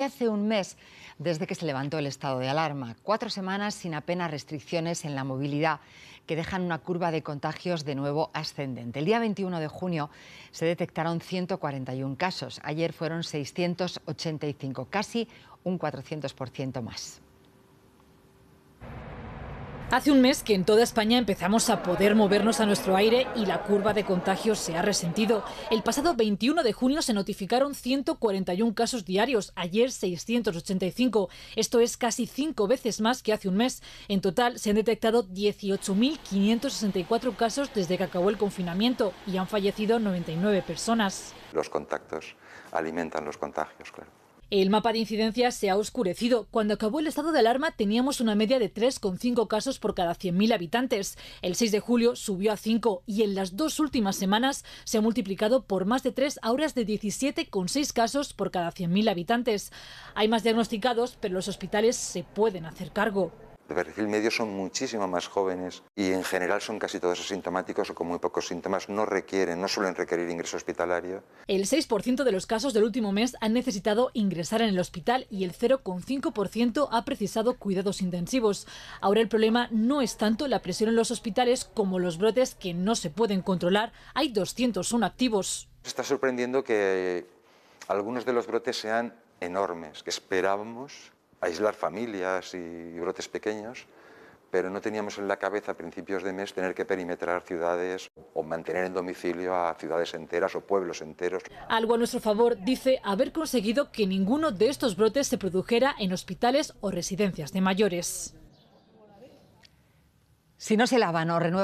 Hace un mes desde que se levantó el estado de alarma, cuatro semanas sin apenas restricciones en la movilidad que dejan una curva de contagios de nuevo ascendente. El día 21 de junio se detectaron 141 casos, ayer fueron 685, casi un 400% más. Hace un mes que en toda España empezamos a poder movernos a nuestro aire y la curva de contagios se ha resentido. El pasado 21 de junio se notificaron 141 casos diarios, ayer 685. Esto es casi cinco veces más que hace un mes. En total se han detectado 18.564 casos desde que acabó el confinamiento y han fallecido 99 personas. Los contactos alimentan los contagios, claro. El mapa de incidencia se ha oscurecido. Cuando acabó el estado de alarma teníamos una media de 3,5 casos por cada 100.000 habitantes. El 6 de julio subió a 5 y en las dos últimas semanas se ha multiplicado por más de 3 horas de 17,6 casos por cada 100.000 habitantes. Hay más diagnosticados, pero los hospitales se pueden hacer cargo de perfil medio son muchísimo más jóvenes y en general son casi todos asintomáticos o con muy pocos síntomas, no requieren, no suelen requerir ingreso hospitalario. El 6% de los casos del último mes han necesitado ingresar en el hospital y el 0,5% ha precisado cuidados intensivos. Ahora el problema no es tanto la presión en los hospitales como los brotes que no se pueden controlar. Hay 201 activos. Está sorprendiendo que algunos de los brotes sean enormes, que esperábamos aislar familias y brotes pequeños, pero no teníamos en la cabeza a principios de mes tener que perimetrar ciudades o mantener en domicilio a ciudades enteras o pueblos enteros. Algo a nuestro favor dice haber conseguido que ninguno de estos brotes se produjera en hospitales o residencias de mayores. Si no se lavan o renuevan